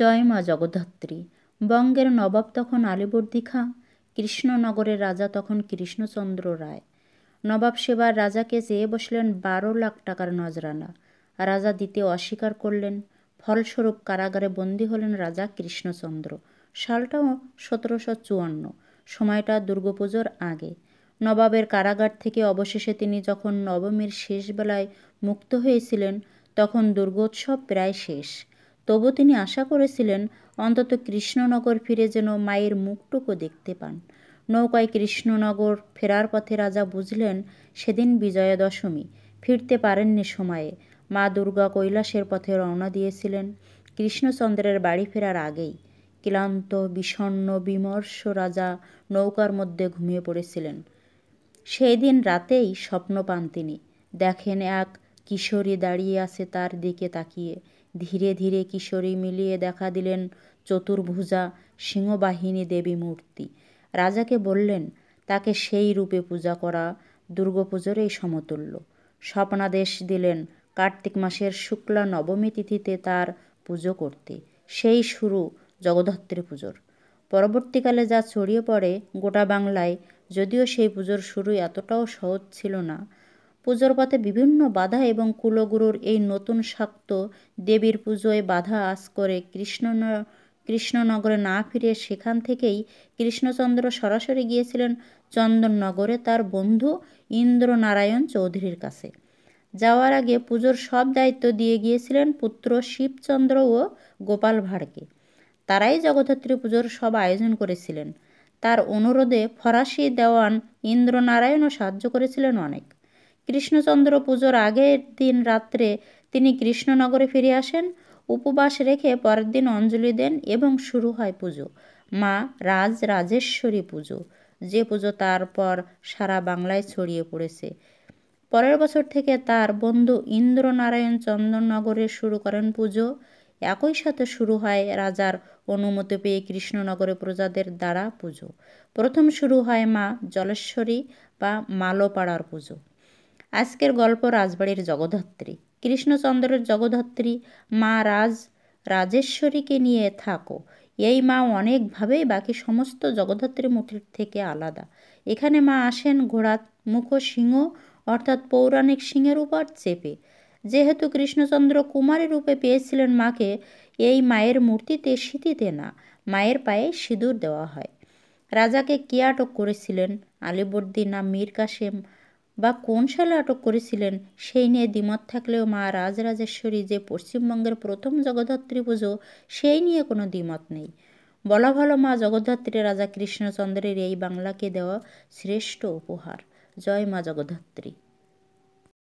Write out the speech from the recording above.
জয় মা জগদ্ধাত্রী বঙ্গের নবাব তখন আলিবর্দী খাঁ কৃষ্ণনগরের রাজা তখন কৃষ্ণচন্দ্র রায় নবাব সেবার রাজাকে চেয়ে বসলেন বারো লাখ টাকার নজরানা রাজা দিতে অস্বীকার করলেন ফলস্বরূপ কারাগারে বন্দী হলেন রাজা কৃষ্ণচন্দ্র সালটাও সতেরোশো চুয়ান্ন সময়টা দুর্গাপুজোর আগে নবাবের কারাগার থেকে অবশেষে তিনি যখন নবমীর শেষবেলায় মুক্ত হয়েছিলেন তখন দুর্গোৎসব প্রায় শেষ তবু তিনি আশা করেছিলেন অন্তত কৃষ্ণনগর ফিরে যেন মায়ের মুখটুকু দেখতে পান নৌকায় কৃষ্ণনগর ফেরার পথে রাজা বুঝলেন সেদিন বিজয়া দশমী ফিরতে পারেননি সময়ে মা দুর্গা কৈলাসের পথে রওনা দিয়েছিলেন কৃষ্ণচন্দ্রের বাড়ি ফেরার আগেই ক্লান্ত বিষণ্ন বিমর্ষ রাজা নৌকার মধ্যে ঘুমিয়ে পড়েছিলেন সেই দিন রাতেই স্বপ্ন পান তিনি দেখেন এক কিশোরী দাঁড়িয়ে আছে তার দিকে তাকিয়ে ধীরে ধীরে কিশোরী মিলিয়ে দেখা দিলেন চতুর্ভুজা সিংহবাহিনী দেবী মূর্তি রাজাকে বললেন তাকে সেই রূপে পূজা করা দুর্গাপুজোর এই সমতুল্য স্বপ্নাদেশ দিলেন কার্তিক মাসের শুক্লা নবমী তিথিতে তার পুজো করতে সেই শুরু জগদ্ধত্রী পুজোর পরবর্তীকালে যা ছড়িয়ে পড়ে গোটা বাংলায় যদিও সেই পুজোর শুরু এতটাও সহজ ছিল না পুজোর পথে বিভিন্ন বাধা এবং কুলগুরুর এই নতুন শক্ত দেবীর পুজোয় বাধা আস করে কৃষ্ণ কৃষ্ণনগরে না ফিরে সেখান থেকেই কৃষ্ণচন্দ্র সরাসরি গিয়েছিলেন চন্দননগরে তার বন্ধু ইন্দ্রনারায়ণ চৌধুরীর কাছে যাওয়ার আগে পুজোর সব দায়িত্ব দিয়ে গিয়েছিলেন পুত্র শিবচন্দ্র ও গোপাল ভাড়কে তারাই জগদ্ধাত্রী পুজোর সব আয়োজন করেছিলেন তার অনুরোধে ফরাসি দেওয়ান ইন্দ্রনারায়ণও সাহায্য করেছিলেন অনেক কৃষ্ণচন্দ্র পুজোর আগের দিন রাত্রে তিনি কৃষ্ণনগরে ফিরে আসেন উপবাস রেখে পরের দিন অঞ্জলি দেন এবং শুরু হয় পুজো মা রাজ রাজেশ্বরী পুজো যে পুজো তারপর সারা বাংলায় ছড়িয়ে পড়েছে পরের বছর থেকে তার বন্ধু ইন্দ্রনারায়ণ চন্দননগরে শুরু করেন পুজো একই সাথে শুরু হয় রাজার অনুমতি পেয়ে কৃষ্ণনগরে প্রজাদের দ্বারা পুজো প্রথম শুরু হয় মা জলেশ্বরী বা মালোপাড়ার পুজো আজকের গল্প রাজবাড়ির জগধাত্রী কৃষ্ণচন্দ্রের জগধাত্রী মা রাজ রাজেশ্বরীকে নিয়ে থাকো এই মা অনেকভাবেই বাকি সমস্ত জগধাত্রী মুঠির থেকে আলাদা এখানে মা আসেন ঘোড়াত মুখ সিংহ অর্থাৎ পৌরাণিক সিংহের উপর চেপে যেহেতু কৃষ্ণচন্দ্র কুমারী রূপে পেয়েছিলেন মাকে এই মায়ের মূর্তিতে সিঁথিতে না মায়ের পায়ে সিঁদুর দেওয়া হয় রাজাকে কিয়াটক করেছিলেন আলিবর্দিনা মীর কাশেম বা কোন সালে আটক করেছিলেন সেই নিয়ে দ্বিমত থাকলেও মা রাজরাজেশ্বরী যে পশ্চিমবঙ্গের প্রথম জগদ্ধাত্রী পুজো সেই নিয়ে কোনো দ্বিমত নেই বলা ভালো মা জগদ্ধাত্রী রাজা কৃষ্ণচন্দ্রের এই বাংলাকে দেওয়া শ্রেষ্ঠ উপহার জয় মা জগদ্ধাত্রী